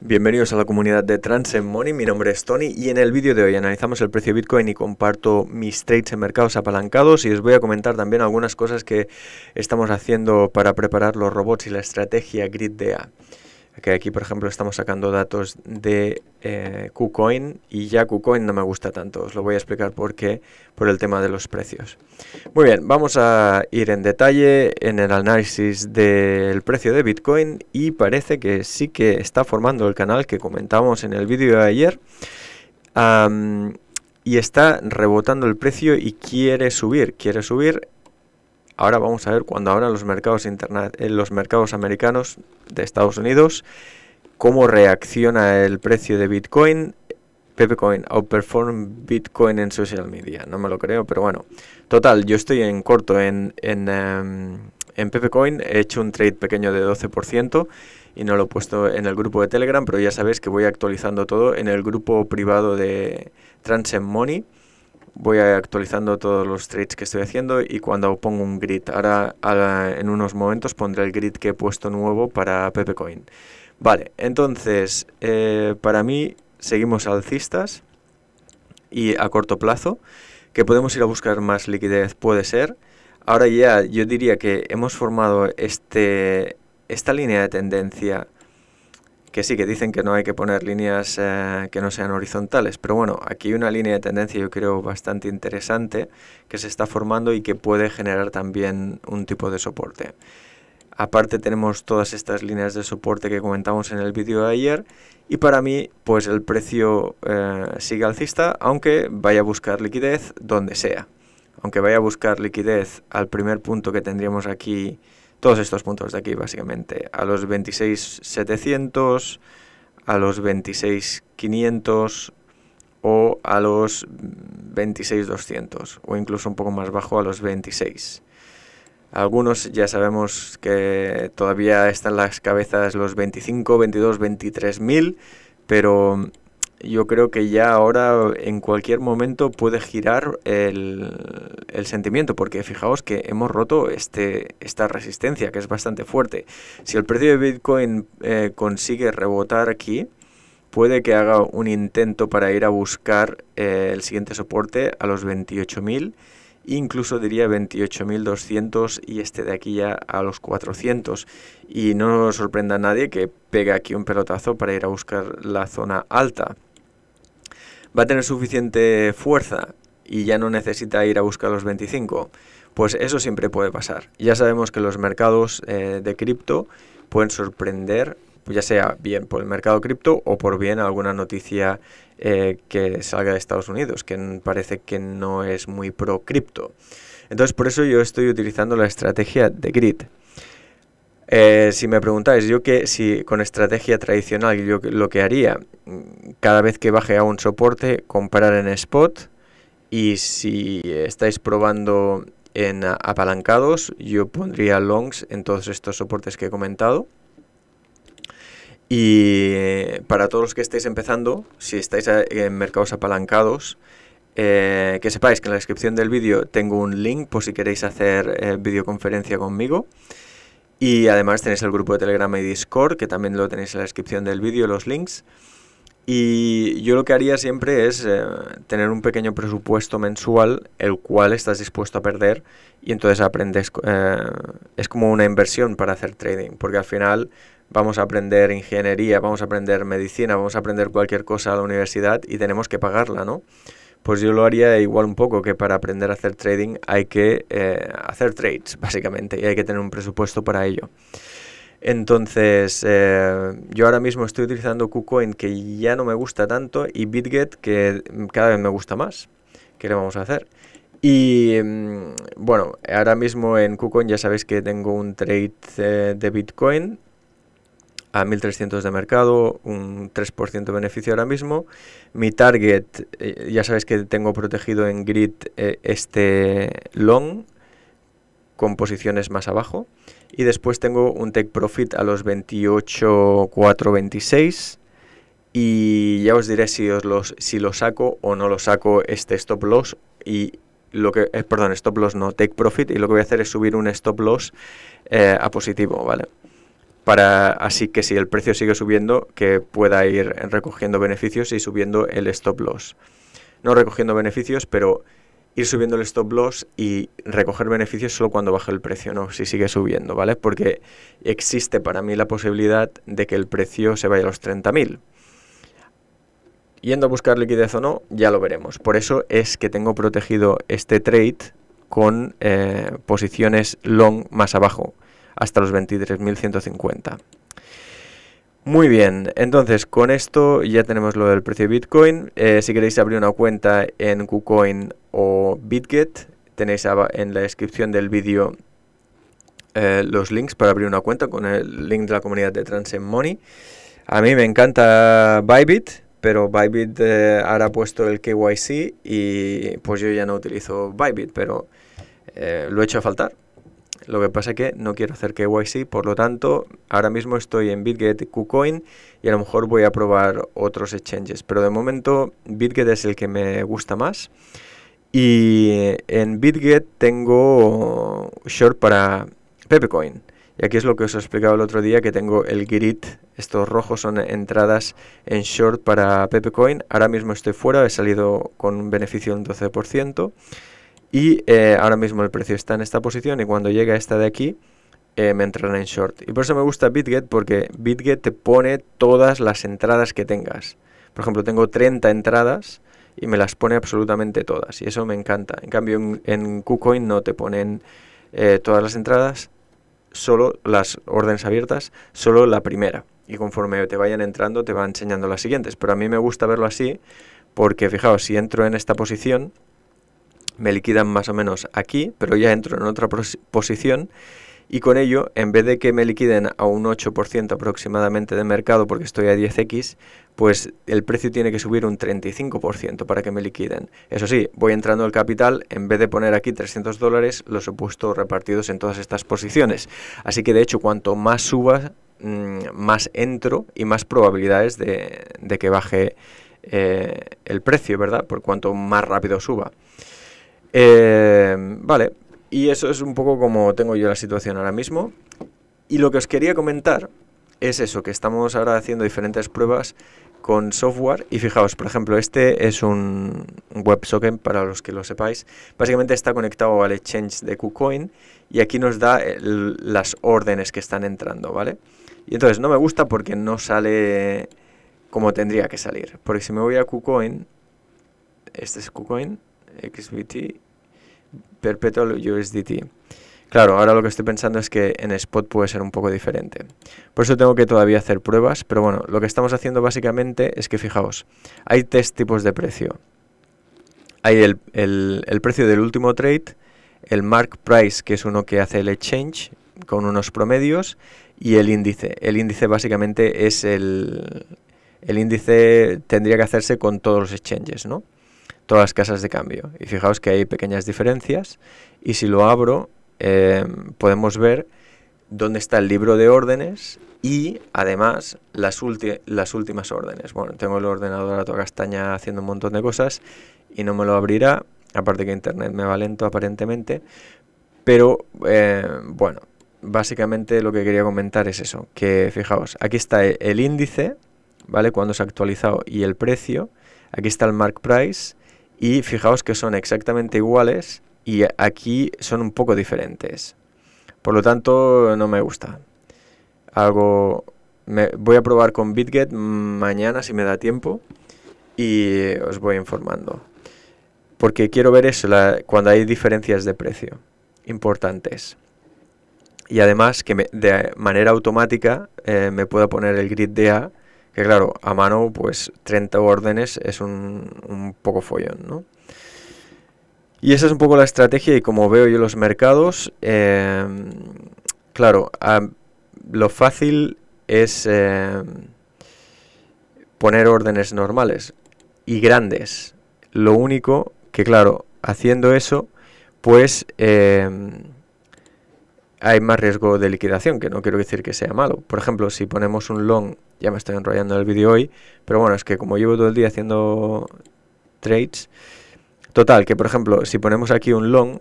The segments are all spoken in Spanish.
Bienvenidos a la comunidad de Transmoney. Money, mi nombre es Tony y en el vídeo de hoy analizamos el precio de Bitcoin y comparto mis trades en mercados apalancados y os voy a comentar también algunas cosas que estamos haciendo para preparar los robots y la estrategia grid A que aquí, por ejemplo, estamos sacando datos de eh, KuCoin y ya KuCoin no me gusta tanto. Os lo voy a explicar por qué, por el tema de los precios. Muy bien, vamos a ir en detalle en el análisis del precio de Bitcoin y parece que sí que está formando el canal que comentamos en el vídeo de ayer. y está rebotando el precio y quiere subir, quiere subir Ahora vamos a ver cuando abran los mercados, interna eh, los mercados americanos de Estados Unidos cómo reacciona el precio de Bitcoin. Pepecoin outperform Bitcoin en social media. No me lo creo, pero bueno. Total, yo estoy en corto en, en, em, en Pepecoin. He hecho un trade pequeño de 12% y no lo he puesto en el grupo de Telegram, pero ya sabéis que voy actualizando todo en el grupo privado de Transcend Money voy actualizando todos los trades que estoy haciendo y cuando pongo un grid. Ahora, en unos momentos pondré el grid que he puesto nuevo para Pepecoin. Vale, entonces eh, para mí seguimos alcistas y a corto plazo. Que podemos ir a buscar más liquidez puede ser. Ahora ya yo diría que hemos formado este, esta línea de tendencia que sí, que dicen que no hay que poner líneas eh, que no sean horizontales, pero bueno, aquí hay una línea de tendencia yo creo bastante interesante que se está formando y que puede generar también un tipo de soporte. Aparte tenemos todas estas líneas de soporte que comentamos en el vídeo de ayer y para mí pues el precio eh, sigue alcista aunque vaya a buscar liquidez donde sea. Aunque vaya a buscar liquidez al primer punto que tendríamos aquí todos estos puntos de aquí básicamente, a los 26.700, a los 26.500 o a los 26.200 o incluso un poco más bajo a los 26. Algunos ya sabemos que todavía están las cabezas los 25, 22, 23.000, pero yo creo que ya ahora en cualquier momento puede girar el, sentimiento, porque fijaos que hemos roto este, esta resistencia que es bastante fuerte. Si el precio de Bitcoin eh, consigue rebotar aquí, puede que haga un intento para ir a buscar eh, el siguiente soporte a los 28.000, incluso diría 28.200 y este de aquí ya a los 400. Y no sorprenda a nadie que pegue aquí un pelotazo para ir a buscar la zona alta va a tener suficiente fuerza y ya no necesita ir a buscar los 25, pues eso siempre puede pasar. Ya sabemos que los mercados eh, de cripto pueden sorprender, ya sea bien por el mercado cripto o por bien alguna noticia eh, que salga de Estados Unidos, que parece que no es muy pro cripto. Entonces por eso yo estoy utilizando la estrategia de grid. Eh, si me preguntáis, yo que si con estrategia tradicional, yo lo que haría, mm, cada vez que baje a un soporte, comprar en spot y si estáis probando en apalancados, yo pondría longs en todos estos soportes que he comentado. Y eh, para todos los que estéis empezando, si estáis en mercados apalancados, eh, que sepáis que en la descripción del vídeo tengo un link por si queréis hacer videoconferencia conmigo. Y además tenéis el grupo de Telegram y Discord, que también lo tenéis en la descripción del vídeo, los links. Y yo lo que haría siempre es eh, tener un pequeño presupuesto mensual, el cual estás dispuesto a perder, y entonces aprendes, eh, es como una inversión para hacer trading, porque al final vamos a aprender ingeniería, vamos a aprender medicina, vamos a aprender cualquier cosa a la universidad y tenemos que pagarla, ¿no? pues yo lo haría igual un poco, que para aprender a hacer trading hay que eh, hacer trades, básicamente, y hay que tener un presupuesto para ello. Entonces, eh, yo ahora mismo estoy utilizando KuCoin, que ya no me gusta tanto, y BitGet, que cada vez me gusta más. ¿Qué le vamos a hacer? Y mm, bueno, ahora mismo en KuCoin ya sabéis que tengo un trade eh, de Bitcoin a 1.300 de mercado, un 3% de beneficio ahora mismo. Mi target, eh, ya sabéis que tengo protegido en grid eh, este long con posiciones más abajo. Y después tengo un take profit a los 28 28.426 y ya os diré si, os los, si lo saco o no lo saco este stop loss y lo que, eh, perdón, stop loss no, take profit y lo que voy a hacer es subir un stop loss a positivo, ¿vale? para así que si el precio sigue subiendo, que pueda ir recogiendo beneficios y subiendo el stop loss. No recogiendo beneficios, pero ir subiendo el stop loss y recoger beneficios solo cuando baje el precio, no si sigue subiendo, ¿vale? Porque existe para mí la posibilidad de que el precio se vaya a los 30.000. Yendo a buscar liquidez o no, ya lo veremos. Por eso es que tengo protegido este trade con eh, posiciones long más abajo hasta los 23.150. Muy bien, entonces con esto ya tenemos lo del precio de Bitcoin. Eh, si queréis abrir una cuenta en KuCoin o BitGet, tenéis en la descripción del vídeo eh, los links para abrir una cuenta con el link de la comunidad de Transcend Money. A mí me encanta Bybit, pero Bybit eh, ahora ha puesto el KYC y pues yo ya no utilizo Bybit, pero lo he hecho a faltar lo que pasa es que no quiero hacer KYC, por lo tanto, ahora mismo estoy en Bitget KuCoin y a lo mejor voy a probar otros exchanges. Pero de momento Bitget es el que me gusta más. Y en Bitget tengo short para Pepecoin. Y aquí es lo que os he explicado el otro día, que tengo el grid. Estos rojos son entradas en short para Pepecoin. Ahora mismo estoy fuera, he salido con un beneficio de un 12%. Y eh, ahora mismo el precio está en esta posición y cuando llega esta de aquí eh, me entrará en short. Y por eso me gusta BitGet porque BitGet te pone todas las entradas que tengas. Por ejemplo, tengo 30 entradas y me las pone absolutamente todas y eso me encanta. En cambio en, KuCoin no te ponen eh, todas las entradas, solo las órdenes abiertas, solo la primera. Y conforme te vayan entrando te va enseñando las siguientes. Pero a mí me gusta verlo así porque fijaos, si entro en esta posición me liquidan más o menos aquí, pero ya entro en otra posición y con ello, en vez de que me liquiden a un 8% aproximadamente de mercado porque estoy a 10x, pues el precio tiene que subir un 35% para que me liquiden. Eso sí, voy entrando al capital, en vez de poner aquí 300 dólares, los he puesto repartidos en todas estas posiciones. Así que de hecho, cuanto más suba, mm, más entro y más probabilidades de, que baje eh, el precio, ¿verdad? Por cuanto más rápido suba. Em, vale, y eso es un poco como tengo yo la situación ahora mismo. Y lo que os quería comentar es eso, que estamos ahora haciendo diferentes pruebas con software y fijaos, por ejemplo, este es un WebSocket para los que lo sepáis. Básicamente está conectado al exchange de KuCoin y aquí nos da las órdenes que están entrando, ¿vale? Y entonces no me gusta porque no sale como tendría que salir. Porque si me voy a KuCoin, este es KuCoin, XBT, Perpetual USDT. Claro, ahora lo que estoy pensando es que en spot puede ser un poco diferente. Por eso tengo que todavía hacer pruebas, pero bueno, lo que estamos haciendo básicamente es que, fijaos, hay tres tipos de precio. Hay el, el precio del último trade, el mark price, que es uno que hace el exchange, con unos promedios, y el índice. El índice básicamente es el... El índice tendría que hacerse con todos los exchanges, ¿no? todas las casas de cambio. Y fijaos que hay pequeñas diferencias y si lo abro eh, podemos ver dónde está el libro de órdenes y además las, últimas órdenes. Bueno, tengo el ordenador a toda castaña haciendo un montón de cosas y no me lo abrirá, aparte que internet me va lento aparentemente, pero eh, bueno, básicamente lo que quería comentar es eso, que fijaos, aquí está el índice, ¿vale? Cuando se ha actualizado y el precio, aquí está el mark price y fijaos que son exactamente iguales y aquí son un poco diferentes. Por lo tanto, no me gusta. Algo me, voy a probar con BitGet mañana si me da tiempo y os voy informando. Porque quiero ver eso, cuando hay diferencias de precio importantes. Y además que de manera automática eh, me pueda poner el grid de A claro, a mano, pues 30 órdenes es un, poco follón, ¿no? Y esa es un poco la estrategia y como veo yo los mercados, em, claro, lo fácil es em, poner órdenes normales y grandes. Lo único que, claro, haciendo eso, pues em, hay más riesgo de liquidación, que no quiero decir que sea malo. Por ejemplo, si ponemos un long, ya me estoy enrollando el vídeo hoy, pero bueno, es que como llevo todo el día haciendo trades, total, que por ejemplo, si ponemos aquí un long,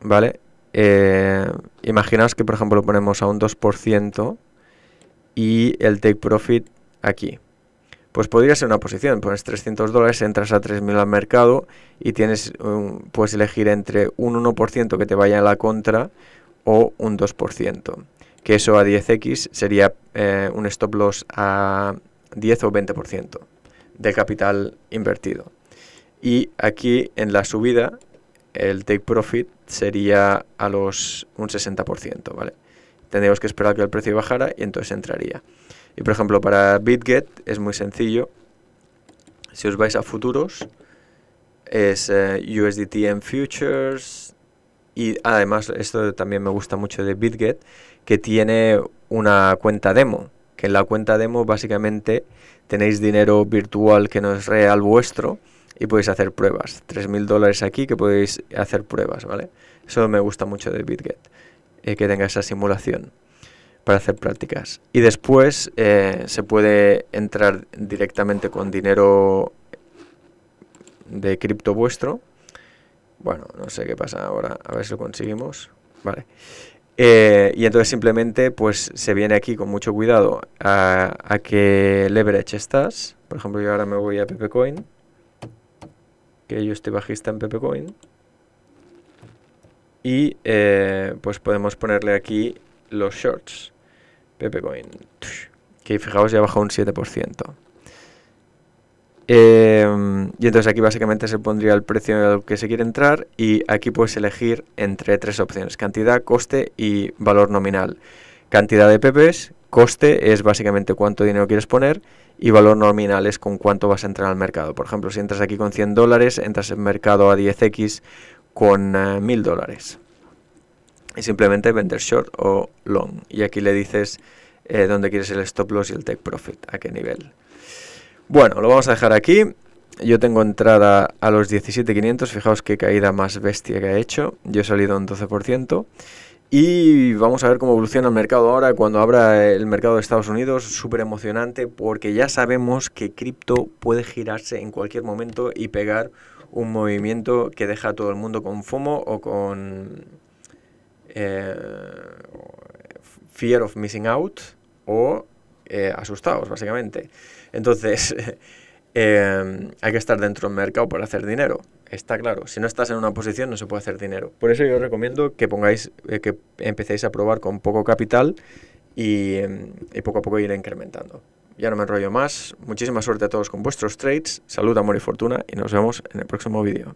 ¿vale? Eh, imaginaos que por ejemplo lo ponemos a un 2% y el take profit aquí. Pues podría ser una posición, pones 300 dólares, entras a 3.000 al mercado y tienes, puedes elegir entre un 1% que te vaya a la contra un 2%, que eso a 10x sería eh, un stop loss a 10 o 20% del capital invertido. Y aquí en la subida el take profit sería a los un 60%, ¿vale? Tendríamos que esperar que el precio bajara y entonces entraría. Y por ejemplo, para BitGet es muy sencillo. Si os vais a futuros, es eh, USDT en futures, y además, esto también me gusta mucho de BitGet, que tiene una cuenta demo, que en la cuenta demo básicamente tenéis dinero virtual que no es real vuestro y podéis hacer pruebas. 3.000 dólares aquí que podéis hacer pruebas, ¿vale? Eso me gusta mucho de BitGet, eh, que tenga esa simulación para hacer prácticas. Y después eh, se puede entrar directamente con dinero de cripto vuestro bueno, no sé qué pasa ahora, a ver si lo conseguimos. Vale. Eh, y entonces simplemente pues se viene aquí con mucho cuidado a, a que leverage estás. Por ejemplo, yo ahora me voy a Pepecoin, que yo estoy bajista en Pepecoin. Y eh, pues podemos ponerle aquí los shorts. Pepecoin. Que fijaos ya bajó un 7%. Em, y entonces aquí básicamente se pondría el precio al que se quiere entrar y aquí puedes elegir entre tres opciones, cantidad, coste y valor nominal. Cantidad de PPs, coste es básicamente cuánto dinero quieres poner y valor nominal es con cuánto vas a entrar al mercado. Por ejemplo, si entras aquí con 100 dólares, entras en mercado a 10x con 1000 eh, dólares. Y simplemente vender short o long. Y aquí le dices eh, dónde quieres el stop loss y el take profit, a qué nivel. Bueno, lo vamos a dejar aquí. Yo tengo entrada a los 17.500, fijaos qué caída más bestia que ha hecho. Yo he salido un 12%. Y vamos a ver cómo evoluciona el mercado ahora cuando abra el mercado de Estados Unidos. Súper emocionante porque ya sabemos que cripto puede girarse en cualquier momento y pegar un movimiento que deja a todo el mundo con FOMO o con eh, Fear of Missing Out o eh, asustados, básicamente. Entonces, em, hay que estar dentro del mercado para hacer dinero. Está claro, si no estás en una posición no se puede hacer dinero. Por eso yo os recomiendo que pongáis, eh, que empecéis a probar con poco capital y, em, y, poco a poco ir incrementando. Ya no me enrollo más. Muchísima suerte a todos con vuestros trades. Salud, amor y fortuna y nos vemos en el próximo vídeo.